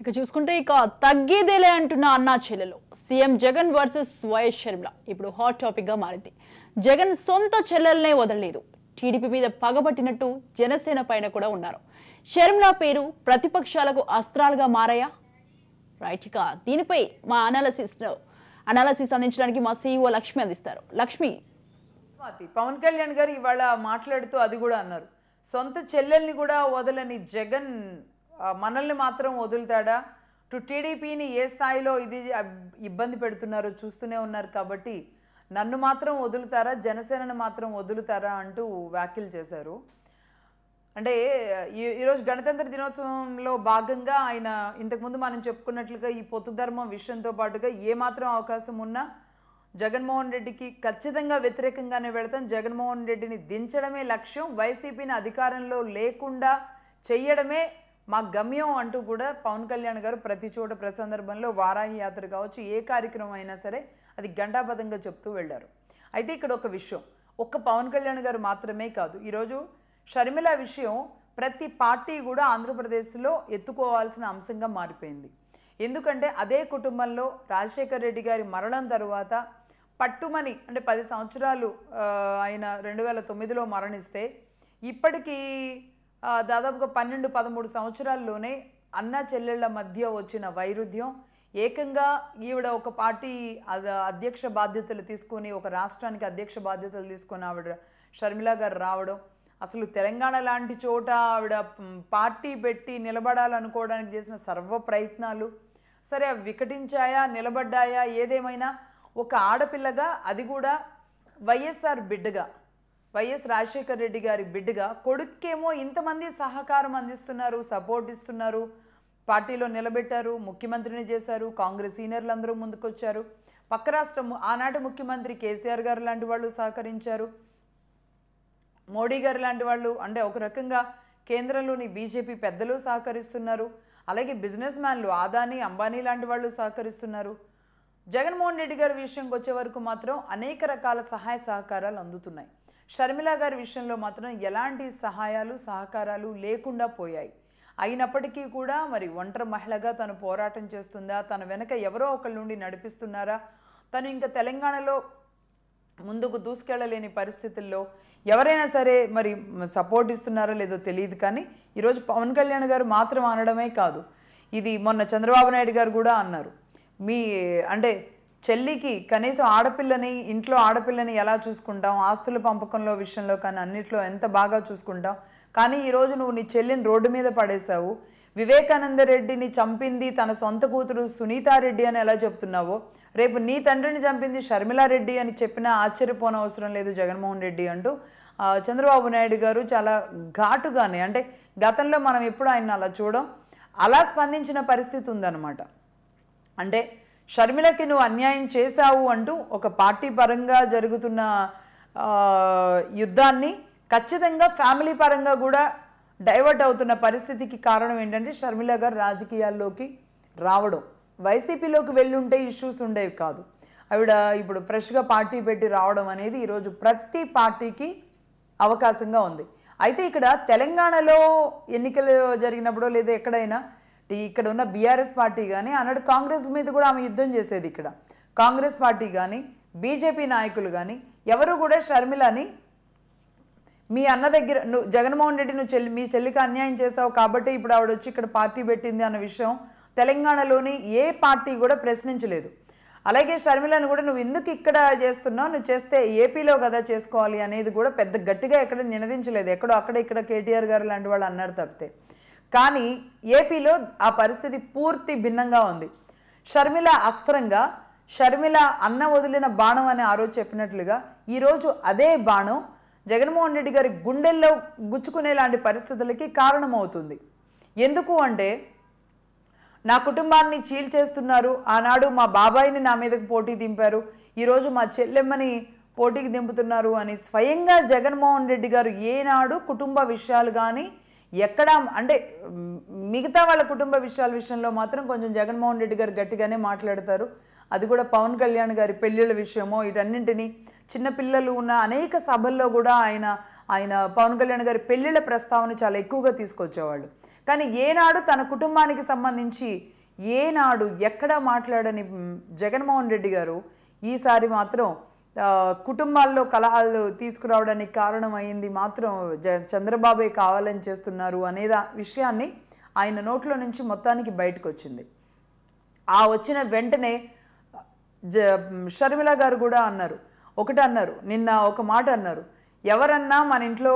ఇక చూసుకుంటే ఇక తగ్గేదేలే అంటున్న అన్నా చెల్లెలు CM Jagan versus YS Sharmila ఇప్పుడు హాట్ టాపిక్గా మారింది జగన్ సొంత చెల్లెలనే వదలలేదు టీడీపీ మీద పగబట్టినట్టు జనసేన పైన కూడా ఉన్నారు షర్మిల పేరు ప్రతిపక్షాలకు అస్త్రాలుగా మారాయా రైట్ ఇక దీనిపై మా అనాలసిస్ అనాలసిస్ అందించడానికి మా సీఈఓ లక్ష్మి అందిస్తారు లక్ష్మి పవన్ కళ్యాణ్ గారు ఇవాళ మాట్లాడుతూ అది కూడా అన్నారు సొంత చెల్లెల్ని కూడా వదలని జగన్ మనల్ని మాత్రం వదులుతాడా టు టీడీపీని ఏ స్థాయిలో ఇది ఇబ్బంది పెడుతున్నారో చూస్తూనే ఉన్నారు కాబట్టి నన్ను మాత్రం వదులుతారా జనసేనను మాత్రం వదులుతారా అంటూ వ్యాఖ్యలు చేశారు అంటే ఈ ఈరోజు గణతంత్ర దినోత్సవంలో భాగంగా ఆయన ఇంతకుముందు మనం చెప్పుకున్నట్లుగా ఈ పొత్తు ధర్మం విషయంతో పాటుగా ఏమాత్రం అవకాశం ఉన్నా జగన్మోహన్ రెడ్డికి ఖచ్చితంగా వ్యతిరేకంగానే వెళతాం జగన్మోహన్ రెడ్డిని దించడమే లక్ష్యం వైసీపీని అధికారంలో లేకుండా చేయడమే మా గమ్యం అంటూ కూడా పవన్ కళ్యాణ్ గారు ప్రతి చోట ప్రసందర్భంలో వారాహి యాత్ర కావచ్చు ఏ కార్యక్రమం అయినా సరే అది గంటాపదంగా చెప్తూ వెళ్ళారు అయితే ఇక్కడ ఒక విషయం ఒక్క పవన్ కళ్యాణ్ గారు మాత్రమే కాదు ఈరోజు షర్మిల విషయం ప్రతి పార్టీ కూడా ఆంధ్రప్రదేశ్లో ఎత్తుకోవాల్సిన అంశంగా మారిపోయింది ఎందుకంటే అదే కుటుంబంలో రాజశేఖర్ రెడ్డి గారి మరణం తర్వాత పట్టుమని అంటే పది సంవత్సరాలు ఆయన రెండు వేల తొమ్మిదిలో మరణిస్తే ఇప్పటికీ దాదాపుగా పన్నెండు పదమూడు సంవత్సరాల్లోనే అన్న చెల్లెళ్ల మధ్య వచ్చిన వైరుధ్యం ఏకంగా ఈవిడ ఒక పార్టీ అధ్యక్ష బాధ్యతలు తీసుకొని ఒక రాష్ట్రానికి అధ్యక్ష బాధ్యతలు తీసుకొని ఆవిడ షర్మిల గారు రావడం అసలు తెలంగాణ లాంటి చోట ఆవిడ పార్టీ పెట్టి నిలబడాలనుకోవడానికి చేసిన సర్వ ప్రయత్నాలు సరే అవి వికటించాయా నిలబడ్డాయా ఏదేమైనా ఒక ఆడపిల్లగా అది కూడా వైఎస్ఆర్ బిడ్డగా వైఎస్ రాజశేఖర రెడ్డి గారి బిడ్డగా కొడుక్కేమో ఇంతమంది సహకారం అందిస్తున్నారు సపోర్ట్ ఇస్తున్నారు పార్టీలో నిలబెట్టారు ముఖ్యమంత్రిని చేశారు కాంగ్రెస్ సీనియర్లు అందరూ ముందుకొచ్చారు పక్క రాష్ట్రం ఆనాటి ముఖ్యమంత్రి కేసీఆర్ గారు లాంటి వాళ్ళు సహకరించారు మోడీ గారు లాంటి వాళ్ళు అంటే ఒక రకంగా కేంద్రంలోని బీజేపీ పెద్దలు సహకరిస్తున్నారు అలాగే బిజినెస్ మ్యాన్లు ఆదాని అంబానీ లాంటి వాళ్ళు సహకరిస్తున్నారు జగన్మోహన్ రెడ్డి గారి విషయంకి వచ్చే వరకు మాత్రం అనేక రకాల సహాయ సహకారాలు అందుతున్నాయి షర్మిల గారి విషయంలో మాత్రం ఎలాంటి సహాయాలు సహకారాలు లేకుండా పోయాయి అయినప్పటికీ కూడా మరి ఒంటరి మహిళగా తను పోరాటం చేస్తుందా తన వెనక ఎవరో నుండి నడిపిస్తున్నారా తను ఇంకా తెలంగాణలో ముందుకు దూసుకెళ్ళలేని పరిస్థితుల్లో ఎవరైనా సరే మరి సపోర్ట్ ఇస్తున్నారో లేదో తెలియదు కానీ ఈరోజు పవన్ కళ్యాణ్ గారు మాత్రం అనడమే కాదు ఇది మొన్న చంద్రబాబు నాయుడు గారు కూడా అన్నారు మీ అంటే చెల్లికి కనీసం ఆడపిల్లని ఇంట్లో ఆడపిల్లని ఎలా చూసుకుంటాం ఆస్తుల పంపకంలో విషయంలో కానీ అన్నిట్లో ఎంత బాగా చూసుకుంటాం కానీ ఈరోజు నువ్వు నీ చెల్లిని రోడ్డు మీద పడేశావు వివేకానంద రెడ్డిని చంపింది తన సొంత కూతురు సునీతారెడ్డి అని ఎలా చెప్తున్నావో రేపు నీ తండ్రిని చంపింది షర్మిలారెడ్డి అని చెప్పినా అవసరం లేదు జగన్మోహన్ రెడ్డి అంటూ చంద్రబాబు నాయుడు గారు చాలా ఘాటుగానే అంటే గతంలో మనం ఎప్పుడు ఆయన అలా చూడం అలా స్పందించిన పరిస్థితి ఉందన్నమాట అంటే షర్మిలకి నువ్వు అన్యాయం చేశావు అంటూ ఒక పార్టీ పరంగా జరుగుతున్న యుద్ధాన్ని ఖచ్చితంగా ఫ్యామిలీ పరంగా కూడా డైవర్ట్ అవుతున్న పరిస్థితికి కారణం ఏంటంటే షర్మిల గారు రాజకీయాల్లోకి రావడం వైసీపీలోకి వెళ్ళుంటే ఇష్యూస్ ఉండేవి కాదు ఆవిడ ఇప్పుడు ఫ్రెష్గా పార్టీ పెట్టి రావడం అనేది ఈరోజు ప్రతి పార్టీకి అవకాశంగా ఉంది అయితే ఇక్కడ తెలంగాణలో ఎన్నికలు జరిగినప్పుడో లేదా ఎక్కడైనా ఇక్కడ ఉన్న బీఆర్ఎస్ పార్టీ కానీ అన్నట్టు కాంగ్రెస్ మీద కూడా ఆమె యుద్ధం చేసేది ఇక్కడ కాంగ్రెస్ పార్టీ కానీ బీజేపీ నాయకులు కానీ ఎవరు కూడా షర్మిలని మీ అన్న దగ్గర నువ్వు జగన్మోహన్ రెడ్డి నువ్వు చెల్లి మీ చెల్లికి అన్యాయం చేసావు కాబట్టి ఇప్పుడు ఆవిడ వచ్చి ఇక్కడ పార్టీ పెట్టింది అన్న విషయం తెలంగాణలోని ఏ పార్టీ కూడా ప్రశ్నించలేదు అలాగే షర్మిలను కూడా నువ్వు ఎందుకు ఇక్కడ చేస్తున్నావు నువ్వు చేస్తే ఏపీలో కదా చేసుకోవాలి అనేది కూడా పెద్ద గట్టిగా ఎక్కడ నినదించలేదు ఎక్కడో అక్కడ ఇక్కడ కేటీఆర్ గారు లాంటి వాళ్ళు అన్నారు తప్పితే కానీ ఏపీలో ఆ పరిస్థితి పూర్తి భిన్నంగా ఉంది షర్మిల అస్త్రంగా షర్మిల అన్న వదిలిన బాణం అని ఆ రోజు చెప్పినట్లుగా ఈరోజు అదే బాణం జగన్మోహన్ రెడ్డి గారి గుండెల్లో గుచ్చుకునేలాంటి పరిస్థితులకి కారణమవుతుంది ఎందుకు అంటే నా కుటుంబాన్ని చీల్చేస్తున్నారు ఆనాడు మా బాబాయిని నా మీదకు పోటీ దింపారు ఈరోజు మా చెల్లెమ్మని పోటీకి దింపుతున్నారు అని స్వయంగా జగన్మోహన్ రెడ్డి గారు ఏనాడు కుటుంబ విషయాలు కానీ ఎక్కడ అంటే మిగతా వాళ్ళ కుటుంబ విషయాల విషయంలో మాత్రం కొంచెం జగన్మోహన్ రెడ్డి గారు గట్టిగానే మాట్లాడతారు అది కూడా పవన్ కళ్యాణ్ గారి పెళ్ళిళ్ళ విషయమో వీటన్నింటినీ చిన్నపిల్లలు ఉన్న అనేక సభల్లో కూడా ఆయన ఆయన పవన్ కళ్యాణ్ గారి పెళ్ళిళ్ళ ప్రస్తావన చాలా ఎక్కువగా తీసుకొచ్చేవాళ్ళు కానీ ఏనాడు తన కుటుంబానికి సంబంధించి ఏనాడు ఎక్కడ మాట్లాడని జగన్మోహన్ రెడ్డి గారు ఈసారి మాత్రం కుటుంబాల్లో కలహాలు తీసుకురావడానికి కారణమైంది మాత్రం జ చంద్రబాబే కావాలని చేస్తున్నారు అనే విషయాన్ని ఆయన నోట్లో నుంచి మొత్తానికి బయటకు వచ్చింది ఆ వచ్చిన వెంటనే జ షర్మిల గారు కూడా అన్నారు ఒకటి అన్నారు నిన్న ఒక మాట అన్నారు ఎవరన్నా మన ఇంట్లో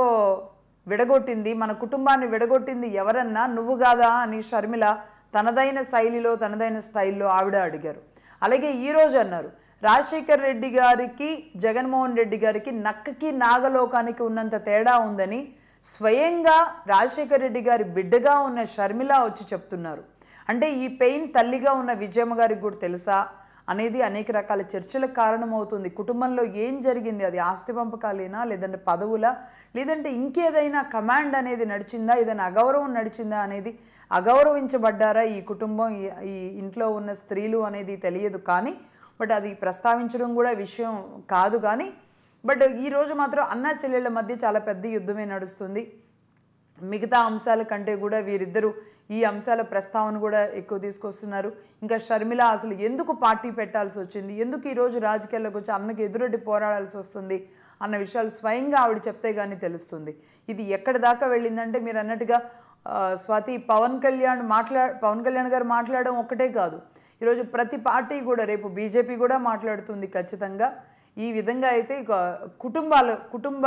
విడగొట్టింది మన కుటుంబాన్ని విడగొట్టింది ఎవరన్నా నువ్వు కాదా అని షర్మిల తనదైన శైలిలో తనదైన స్టైల్లో ఆవిడ అడిగారు అలాగే ఈరోజు అన్నారు రాజశేఖర్ రెడ్డి గారికి జగన్మోహన్ రెడ్డి గారికి నక్కకి నాగలోకానికి ఉన్నంత తేడా ఉందని స్వయంగా రాజశేఖర్ రెడ్డి గారి బిడ్డగా ఉన్న షర్మిల వచ్చి చెప్తున్నారు అంటే ఈ పెయిన్ తల్లిగా ఉన్న విజయమ్మ గారికి కూడా తెలుసా అనేది అనేక రకాల చర్చలకు కారణమవుతుంది కుటుంబంలో ఏం జరిగింది అది ఆస్తి పంపకాలేనా లేదంటే పదవుల లేదంటే ఇంకేదైనా కమాండ్ అనేది నడిచిందా ఏదైనా అగౌరవం నడిచిందా అనేది అగౌరవించబడ్డారా ఈ కుటుంబం ఈ ఇంట్లో ఉన్న స్త్రీలు అనేది తెలియదు కానీ బట్ అది ప్రస్తావించడం కూడా విషయం కాదు కానీ బట్ ఈరోజు మాత్రం అన్నా చెల్లెళ్ళ మధ్య చాలా పెద్ద యుద్ధమే నడుస్తుంది మిగతా అంశాల కంటే కూడా వీరిద్దరూ ఈ అంశాల ప్రస్తావన కూడా ఎక్కువ తీసుకొస్తున్నారు ఇంకా షర్మిల అసలు ఎందుకు పార్టీ పెట్టాల్సి వచ్చింది ఎందుకు ఈరోజు రాజకీయాల్లోకి వచ్చి అన్నకి ఎదురొడ్డి పోరాడాల్సి వస్తుంది అన్న విషయాలు స్వయంగా ఆవిడ చెప్తే కానీ తెలుస్తుంది ఇది ఎక్కడి దాకా వెళ్ళిందంటే మీరు అన్నట్టుగా స్వాతి పవన్ కళ్యాణ్ మాట్లా పవన్ కళ్యాణ్ గారు మాట్లాడడం ఒక్కటే కాదు ఈరోజు ప్రతి పార్టీ కూడా రేపు బీజేపీ కూడా మాట్లాడుతుంది ఖచ్చితంగా ఈ విధంగా అయితే కుటుంబాలు కుటుంబ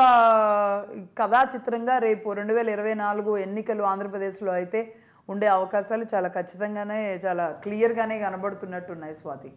కథా చిత్రంగా రేపు రెండు వేల ఇరవై నాలుగు ఎన్నికలు ఆంధ్రప్రదేశ్లో అయితే ఉండే అవకాశాలు చాలా ఖచ్చితంగానే చాలా క్లియర్గానే కనబడుతున్నట్టున్నాయి స్వాతి